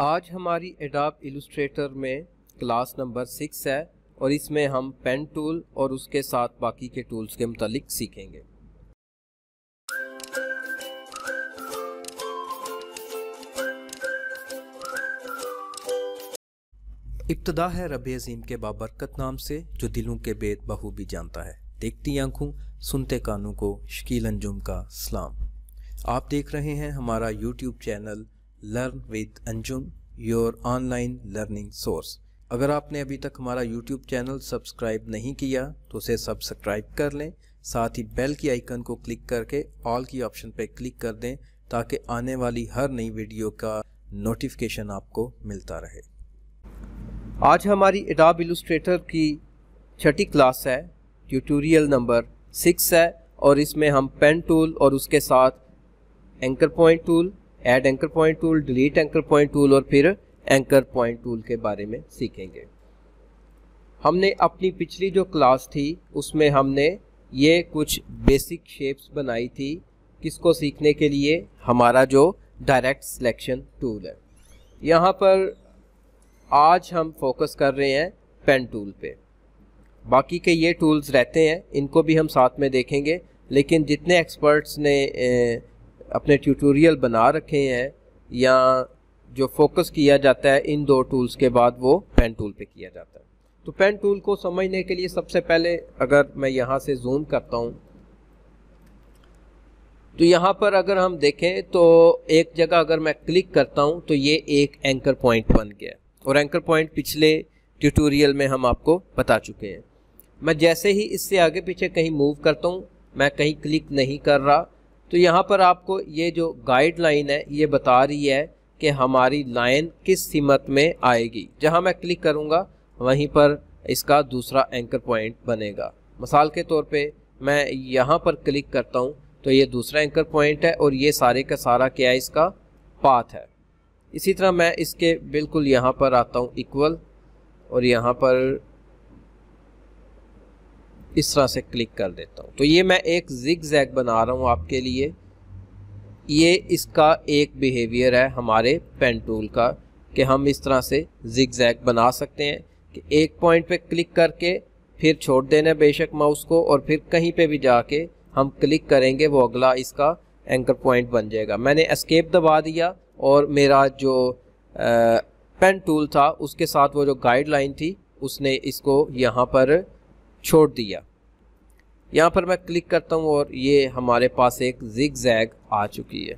आज हमारी एडाप एलुस्ट्रेटर में क्लास नंबर सिक्स है और इसमें हम पेन टूल और उसके साथ बाकी के टूल्स के मतलब सीखेंगे इब्तदा है रब अजीम के बाबरकत नाम से जो दिलों के बेद बहू भी जानता है देखती आंखों सुनते कानों को शकील अंजुम का सलाम आप देख रहे हैं हमारा YouTube channel learn with Anjum your online learning source अगर आपने अभी तक हमारा यूट्यूब चैनल सब्सक्राइब नहीं किया तो उसे सब्सक्राइब कर लें साथ ही बेल की आइकन को क्लिक करके ऑल की ऑप्शन पर क्लिक कर दें ताकि आने वाली हर नई वीडियो का नोटिफिकेशन आपको मिलता रहे आज हमारी एडाब इलुस्ट्रेटर की छठी क्लास है ट्यूटोरियल नंबर सिक्स है और इसमें हम पेन टूल और उसके साथ anchor point tool add anchor point tool delete anchor point tool और फिर एंकर पॉइंट टूल के बारे में सीखेंगे हमने अपनी पिछली जो क्लास थी उसमें हमने ये कुछ बेसिक शेप्स बनाई थी किसको सीखने के लिए हमारा जो डायरेक्ट सिलेक्शन टूल है यहाँ पर आज हम फोकस कर रहे हैं पेन टूल पे बाकी के ये टूल्स रहते हैं इनको भी हम साथ में देखेंगे लेकिन जितने एक्सपर्ट्स ने अपने ट्यूटोरियल बना रखे हैं या जो फोकस किया जाता है इन दो टूल्स के बाद वो पेन टूल पे किया जाता है तो पेन टूल को समझने के लिए सबसे पहले अगर मैं यहाँ से जूम करता हूँ तो यहाँ पर अगर हम देखें तो एक जगह अगर मैं क्लिक करता हूँ तो ये एक एंकर पॉइंट बन गया और एंकर पॉइंट पिछले ट्यूटोरियल में हम आपको बता चुके हैं मैं जैसे ही इससे आगे पीछे कहीं मूव करता हूँ मैं कहीं क्लिक नहीं कर रहा तो यहाँ पर आपको ये जो गाइडलाइन है ये बता रही है कि हमारी लाइन किस सीमत में आएगी जहाँ मैं क्लिक करूँगा वहीं पर इसका दूसरा एंकर पॉइंट बनेगा मिसाल के तौर पे मैं यहाँ पर क्लिक करता हूँ तो ये दूसरा एंकर पॉइंट है और ये सारे का सारा क्या है इसका पाथ है इसी तरह मैं इसके बिल्कुल यहाँ पर आता हूँ इक्वल और यहाँ पर इस तरह से क्लिक कर देता हूँ तो ये मैं एक जिग जैग बना रहा हूँ आपके लिए ये इसका एक बिहेवियर है हमारे पेन टूल का कि हम इस तरह से जिग जैग बना सकते हैं कि एक पॉइंट पे क्लिक करके फिर छोड़ देना बेशक माउस को और फिर कहीं पे भी जाके हम क्लिक करेंगे वो अगला इसका एंकर पॉइंट बन जाएगा मैंने एस्केप दबा दिया और मेरा जो पेन टूल था उसके साथ वो जो गाइडलाइन थी उसने इसको यहाँ पर छोड़ दिया यहाँ पर मैं क्लिक करता हूँ और ये हमारे पास एक जिग जैग आ चुकी है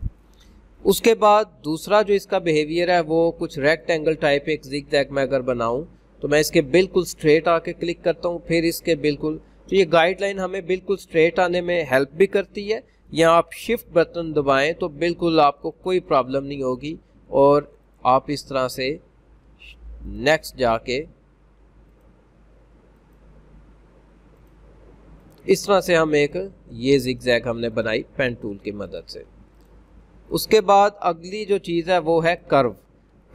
उसके बाद दूसरा जो इसका बिहेवियर है वो कुछ रेक्टेंगल टाइप एक जिग जैग मैं अगर बनाऊँ तो मैं इसके बिल्कुल स्ट्रेट आके क्लिक करता हूँ फिर इसके बिल्कुल तो ये गाइडलाइन हमें बिल्कुल स्ट्रेट आने में हेल्प भी करती है या आप शिफ्ट बटन दबाएं तो बिल्कुल आपको कोई प्रॉब्लम नहीं होगी और आप इस तरह से नेक्स्ट जाके इस तरह से हम एक ये जिग हमने बनाई पेन टूल की मदद से उसके बाद अगली जो चीज़ है वो है कर्व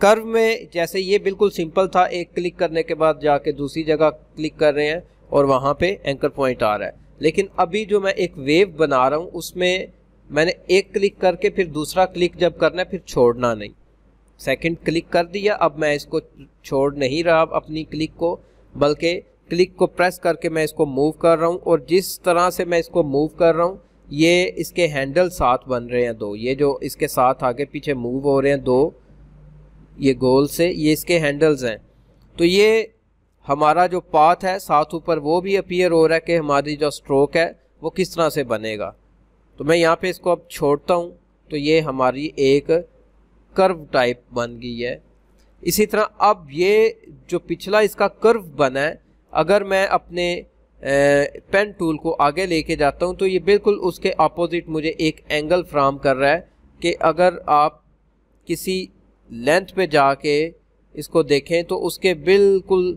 कर्व में जैसे ये बिल्कुल सिंपल था एक क्लिक करने के बाद जाके दूसरी जगह क्लिक कर रहे हैं और वहाँ पे एंकर पॉइंट आ रहा है लेकिन अभी जो मैं एक वेव बना रहा हूँ उसमें मैंने एक क्लिक करके फिर दूसरा क्लिक जब करना है फिर छोड़ना नहीं सेकंड क्लिक कर दिया अब मैं इसको छोड़ नहीं रहा अपनी क्लिक को बल्कि क्लिक को प्रेस करके मैं इसको मूव कर रहा हूँ और जिस तरह से मैं इसको मूव कर रहा हूँ ये इसके हैंडल साथ बन रहे हैं दो ये जो इसके साथ आगे पीछे मूव हो रहे हैं दो ये गोल से ये इसके हैंडल्स हैं तो ये हमारा जो पाथ है साथ ऊपर वो भी अपीयर हो रहा है कि हमारी जो स्ट्रोक है वो किस तरह से बनेगा तो मैं यहाँ पे इसको अब छोड़ता हूँ तो ये हमारी एक कर्व टाइप बन गई है इसी तरह अब ये जो पिछला इसका कर्व बना है अगर मैं अपने पेन टूल को आगे लेके जाता हूँ तो ये बिल्कुल उसके अपोज़िट मुझे एक एंगल फ्राम कर रहा है कि अगर आप किसी लेंथ पे जाके इसको देखें तो उसके बिल्कुल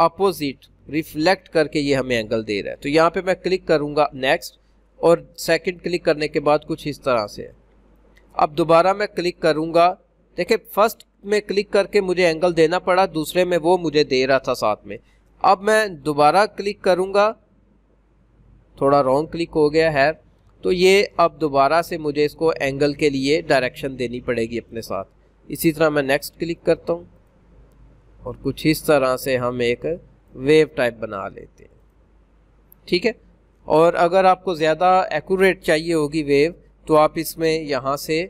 अपोज़िट रिफ्लेक्ट करके ये हमें एंगल दे रहा है तो यहाँ पे मैं क्लिक करूँगा नेक्स्ट और सेकंड क्लिक करने के बाद कुछ इस तरह से अब दोबारा मैं क्लिक करूँगा देखिए फर्स्ट में क्लिक करके मुझे एंगल देना पड़ा दूसरे में वो मुझे दे रहा था साथ में अब मैं दोबारा क्लिक करूँगा थोड़ा रॉन्ग क्लिक हो गया है तो ये अब दोबारा से मुझे इसको एंगल के लिए डायरेक्शन देनी पड़ेगी अपने साथ इसी तरह मैं नेक्स्ट क्लिक करता हूँ और कुछ इस तरह से हम एक वेव टाइप बना लेते हैं ठीक है और अगर आपको ज़्यादा एक्यूरेट चाहिए होगी वेव तो आप इसमें यहाँ से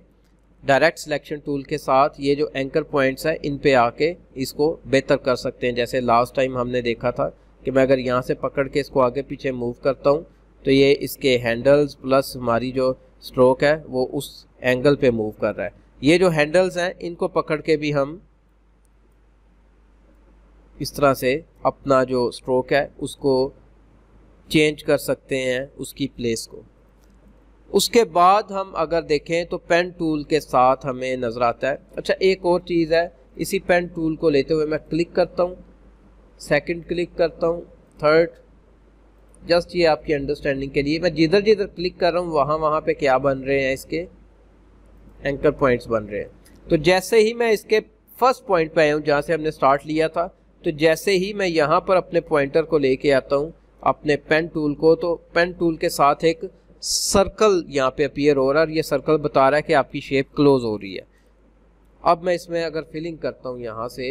डायरेक्ट सिलेक्शन टूल के साथ ये जो एंकर पॉइंट्स हैं इन पे आके इसको बेहतर कर सकते हैं जैसे लास्ट टाइम हमने देखा था कि मैं अगर यहाँ से पकड़ के इसको आगे पीछे मूव करता हूँ तो ये इसके हैंडल्स प्लस हमारी जो स्ट्रोक है वो उस एंगल पे मूव कर रहा है ये जो हैंडल्स हैं इनको पकड़ के भी हम इस तरह से अपना जो स्ट्रोक है उसको चेंज कर सकते हैं उसकी प्लेस को उसके बाद हम अगर देखें तो पेन टूल के साथ हमें नज़र आता है अच्छा एक और चीज़ है इसी पेन टूल को लेते हुए मैं क्लिक करता हूँ सेकंड क्लिक करता हूँ थर्ड जस्ट ये आपकी अंडरस्टैंडिंग के लिए मैं जिधर जिधर क्लिक कर रहा हूँ वहाँ वहाँ पे क्या बन रहे हैं इसके एंकर पॉइंट्स बन रहे हैं तो जैसे ही मैं इसके फर्स्ट पॉइंट पे आया हूँ जहाँ से हमने स्टार्ट लिया था तो जैसे ही मैं यहाँ पर अपने पॉइंटर को लेके आता हूँ अपने पेन टूल को तो पेन टूल के साथ एक सर्कल यहाँ पे अपीयर हो रहा है और ये सर्कल बता रहा है कि आपकी शेप क्लोज हो रही है अब मैं इसमें अगर फिलिंग करता हूँ यहाँ से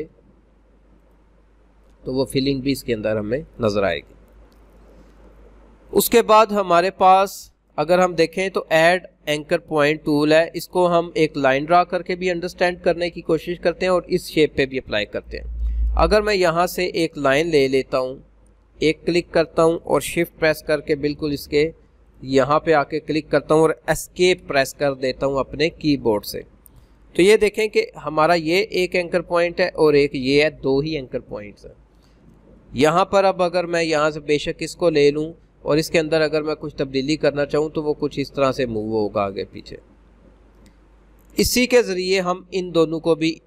तो वो फिलिंग भी इसके अंदर हमें नज़र आएगी उसके बाद हमारे पास अगर हम देखें तो ऐड एंकर पॉइंट टूल है इसको हम एक लाइन ड्रा करके भी अंडरस्टैंड करने की कोशिश करते हैं और इस शेप पे भी अप्लाई करते हैं अगर मैं यहाँ से एक लाइन ले लेता हूँ एक क्लिक करता हूँ और शिफ्ट प्रेस करके बिल्कुल इसके यहाँ पे आके क्लिक करता हूँ और एस्केप प्रेस कर देता हूँ अपने कीबोर्ड से तो ये देखें कि हमारा ये एक एंकर पॉइंट है और एक ये है दो ही एंकर पॉइंट्स हैं यहाँ पर अब अगर मैं यहाँ से बेशक इसको ले लूँ और इसके अंदर अगर मैं कुछ तब्दीली करना चाहूँ तो वो कुछ इस तरह से मूव होगा आगे पीछे इसी के ज़रिए हम इन दोनों को भी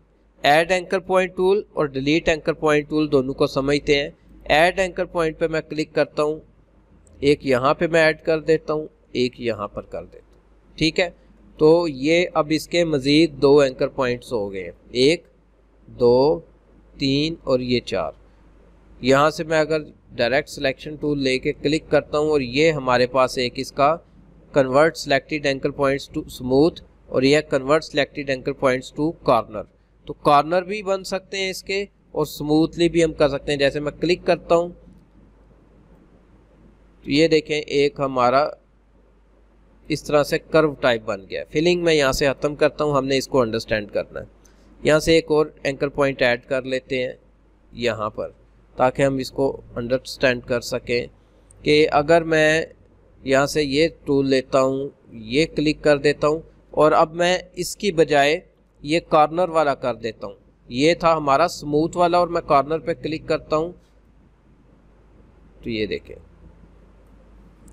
ऐड एंकर पॉइंट टूल और डिलीट एंकर पॉइंट टूल दोनों को समझते हैं ऐड एंकर पॉइंट पे मैं क्लिक करता हूँ एक यहाँ पे मैं ऐड कर देता हूँ एक यहाँ पर कर देता हूँ ठीक है तो ये अब इसके मज़ीद दो एंकर पॉइंट्स हो गए एक दो तीन और ये चार यहाँ से मैं अगर डायरेक्ट सिलेक्शन टूल लेके क्लिक करता हूँ और ये हमारे पास एक इसका convert selected anchor points to smooth और यह convert selected anchor points to corner तो कॉर्नर भी बन सकते हैं इसके और स्मूथली भी हम कर सकते हैं जैसे मैं क्लिक करता हूँ तो ये देखें एक हमारा इस तरह से कर्व टाइप बन गया फिलिंग मैं यहाँ से ख़त्म करता हूँ हमने इसको अंडरस्टैंड करना है यहाँ से एक और एंकर पॉइंट ऐड कर लेते हैं यहाँ पर ताकि हम इसको अंडरस्टैंड कर सकें कि अगर मैं यहाँ से ये टूल लेता हूँ ये क्लिक कर देता हूँ और अब मैं इसकी बजाय ये कॉर्नर वाला कर देता हूँ ये था हमारा स्मूथ वाला और मैं कॉर्नर पे क्लिक करता हूँ तो ये देखें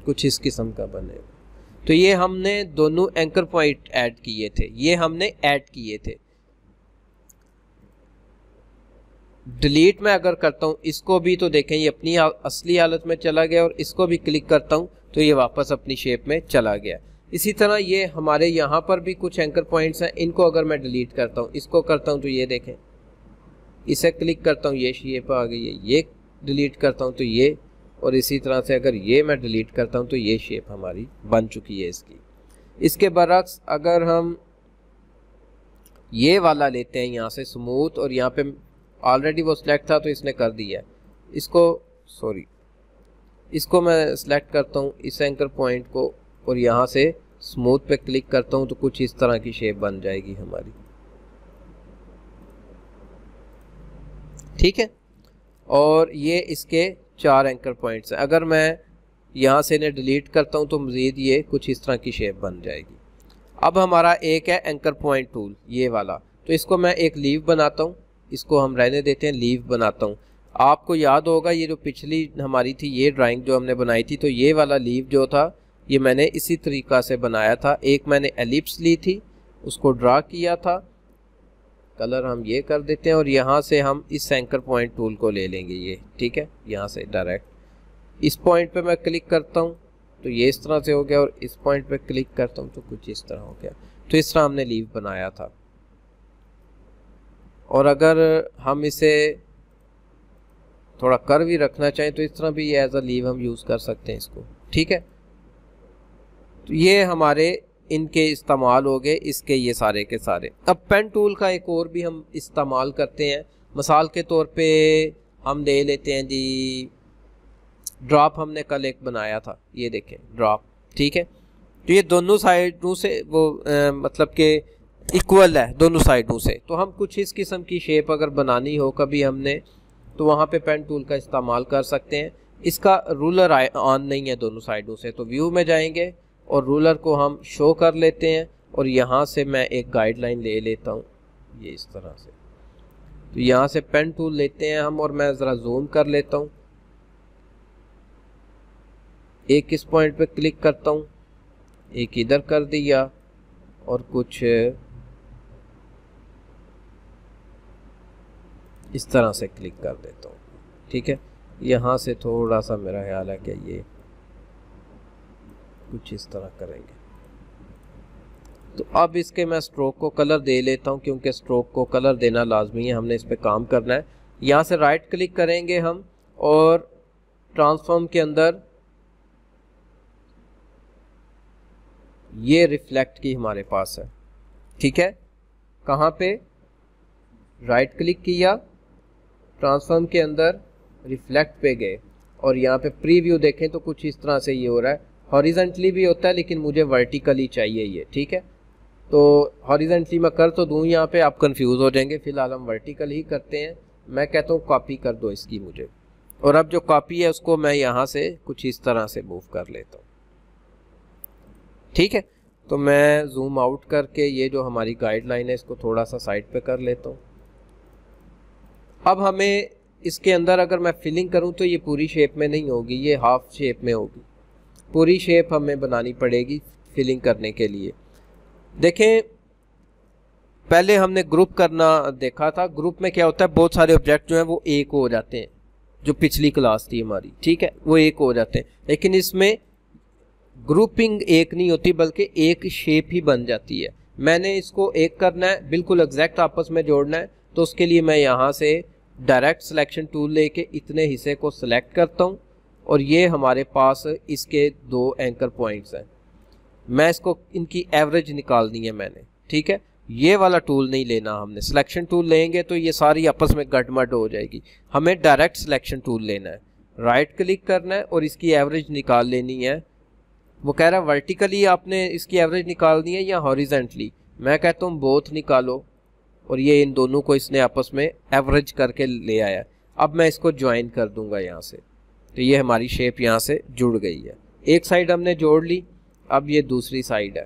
कुछ इस किस्म का बनेगा तो ये हमने दोनों एंकर पॉइंट ऐड किए थे ये हमने ऐड किए थे डिलीट में अगर करता हूँ इसको भी तो देखें ये अपनी असली हालत में चला गया और इसको भी क्लिक करता हूँ तो ये वापस अपनी शेप में चला गया इसी तरह ये हमारे यहाँ पर भी कुछ एंकर पॉइंट्स हैं इनको अगर मैं डिलीट करता हूँ इसको करता हूँ तो ये देखें इसे क्लिक करता हूँ ये शेप आ गई है ये डिलीट करता हूँ तो ये और इसी तरह से अगर ये मैं डिलीट करता हूँ तो ये शेप हमारी बन चुकी है इसकी इसके बरक्स अगर हम ये वाला लेते हैं यहाँ से स्मूथ और यहाँ पे ऑलरेडी वो सिलेक्ट था तो इसने कर दिया इसको सॉरी इसको मैं सिलेक्ट करता हूँ इस एंकर पॉइंट को और यहाँ से स्मूथ पे क्लिक करता हूँ तो कुछ इस तरह की शेप बन जाएगी हमारी ठीक है और ये इसके चार एंकर पॉइंट्स हैं अगर मैं यहाँ से इन्हें डिलीट करता हूँ तो मज़ीद ये कुछ इस तरह की शेप बन जाएगी अब हमारा एक है एंकर पॉइंट टूल ये वाला तो इसको मैं एक लीव बनाता हूँ इसको हम रहने देते हैं लीव बनाता हूँ आपको याद होगा ये जो पिछली हमारी थी ये ड्राइंग जो हमने बनाई थी तो ये वाला लीव जो था ये मैंने इसी तरीका से बनाया था एक मैंने एलिप्स ली थी उसको ड्रा किया था कलर हम ये कर देते हैं और यहाँ से हम इस एंकर पॉइंट टूल को ले लेंगे ये ठीक है यहाँ से डायरेक्ट इस पॉइंट पे मैं क्लिक करता हूँ तो ये इस तरह से हो गया और इस पॉइंट पे क्लिक करता हूँ तो कुछ इस तरह हो गया तो इस तरह हमने लीव बनाया था और अगर हम इसे थोड़ा कर भी रखना चाहें तो इस तरह भी एज अ लीव हम यूज़ कर सकते हैं इसको ठीक है तो ये हमारे इनके इस्तेमाल हो गए इसके ये सारे के सारे अब पेन टूल का एक और भी हम इस्तेमाल करते हैं मिसाल के तौर पे हम ले लेते हैं जी ड्रॉप हमने कल एक बनाया था ये देखें ड्रॉप ठीक है तो ये दोनों साइडों से वो आ, मतलब के इक्वल है दोनों साइडों से तो हम कुछ इस किस्म की शेप अगर बनानी हो कभी हमने तो वहाँ पे पेन टूल का इस्तेमाल कर सकते हैं इसका रूलर ऑन नहीं है दोनों साइडों से तो व्यू में जाएंगे और रूलर को हम शो कर लेते हैं और यहाँ से मैं एक गाइडलाइन ले लेता हूँ ये इस तरह से तो यहाँ से पेन टूल लेते हैं हम और मैं ज़रा जूम कर लेता हूँ एक इस पॉइंट पे क्लिक करता हूँ एक इधर कर दिया और कुछ इस तरह से क्लिक कर देता हूँ ठीक है यहाँ से थोड़ा सा मेरा ख्याल है कि ये कुछ इस तरह करेंगे तो अब इसके मैं स्ट्रोक को कलर दे लेता हूँ क्योंकि स्ट्रोक को कलर देना लाजमी है हमने इस पर काम करना है यहाँ से राइट क्लिक करेंगे हम और ट्रांसफॉर्म के अंदर ये रिफ्लेक्ट की हमारे पास है ठीक है कहाँ पे राइट क्लिक किया ट्रांसफॉर्म के अंदर रिफ्लेक्ट पे गए और यहाँ पे प्रीव्यू देखें तो कुछ इस तरह से ये हो रहा है हॉरिजेंटली भी होता है लेकिन मुझे वर्टिकली चाहिए ये ठीक है तो हॉरिजेंटली मैं कर तो दूँ यहाँ पे आप कंफ्यूज हो जाएंगे फिलहाल हम वर्टिकल ही करते हैं मैं कहता हूँ कॉपी कर दो इसकी मुझे और अब जो कॉपी है उसको मैं यहाँ से कुछ इस तरह से मूव कर लेता हूँ ठीक है तो मैं जूम आउट करके ये जो हमारी गाइडलाइन है इसको थोड़ा सा साइड पे कर लेता हूँ अब हमें इसके अंदर अगर मैं फिलिंग करूँ तो ये पूरी शेप में नहीं होगी ये हाफ शेप में होगी पूरी शेप हमें बनानी पड़ेगी फिलिंग करने के लिए देखें पहले हमने ग्रुप करना देखा था ग्रुप में क्या होता है बहुत सारे ऑब्जेक्ट जो हैं वो एक हो जाते हैं जो पिछली क्लास थी हमारी ठीक है वो एक हो जाते हैं लेकिन इसमें ग्रुपिंग एक नहीं होती बल्कि एक शेप ही बन जाती है मैंने इसको एक करना है बिल्कुल एग्जैक्ट आपस में जोड़ना है तो उसके लिए मैं यहाँ से डायरेक्ट सिलेक्शन टूल लेके इतने हिस्से को सिलेक्ट करता हूँ और ये हमारे पास इसके दो एंकर पॉइंट्स हैं मैं इसको इनकी एवरेज निकालनी है मैंने ठीक है ये वाला टूल नहीं लेना हमने सिलेक्शन टूल लेंगे तो ये सारी आपस में गटमट हो जाएगी हमें डायरेक्ट सिलेक्शन टूल लेना है राइट क्लिक करना है और इसकी एवरेज निकाल लेनी है वो कह रहा है वर्टिकली आपने इसकी एवरेज निकालनी है या हॉरिजेंटली मैं कहता हूँ बोथ निकालो और ये इन दोनों को इसने आपस में एवरेज करके ले आया अब मैं इसको ज्वाइन कर दूंगा यहाँ से तो ये हमारी शेप यहाँ से जुड़ गई है एक साइड हमने जोड़ ली अब ये दूसरी साइड है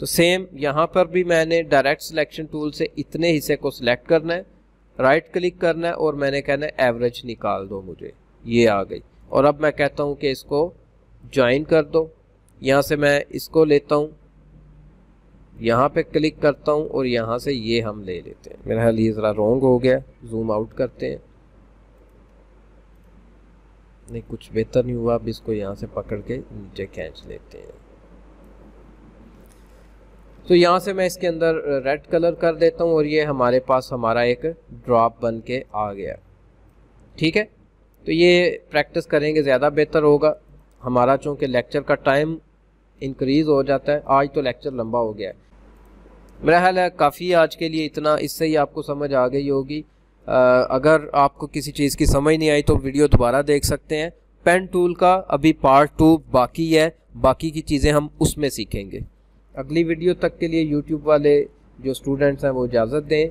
तो सेम यहाँ पर भी मैंने डायरेक्ट सिलेक्शन टूल से इतने हिस्से को सिलेक्ट करना है राइट right क्लिक करना है और मैंने कहना है एवरेज निकाल दो मुझे ये आ गई और अब मैं कहता हूँ कि इसको ज्वाइन कर दो यहाँ से मैं इसको लेता हूँ यहाँ पे क्लिक करता हूँ और यहाँ से ये हम ले लेते हैं मेरा हाल ये ज़रा रोंग हो गया जूम आउट करते हैं नहीं कुछ बेहतर नहीं हुआ अब इसको यहाँ से पकड़ के नीचे खींच लेते हैं तो यहाँ से मैं इसके अंदर रेड कलर कर देता हूँ और ये हमारे पास हमारा एक ड्रॉप बन के आ गया ठीक है तो ये प्रैक्टिस करेंगे ज़्यादा बेहतर होगा हमारा चूँकि लेक्चर का टाइम इंक्रीज़ हो जाता है आज तो लेक्चर लंबा हो गया है मेरा ख्याल है काफ़ी आज के लिए इतना इससे ही आपको समझ आ गई होगी अगर आपको किसी चीज़ की समझ नहीं आई तो वीडियो दोबारा देख सकते हैं पेन टूल का अभी पार्ट टू बाकी है बाकी की चीज़ें हम उसमें सीखेंगे अगली वीडियो तक के लिए यूट्यूब वाले जो स्टूडेंट्स हैं वो इजाज़त दें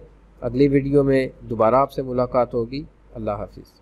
अगली वीडियो में दोबारा आपसे मुलाकात होगी अल्लाह हाफिज़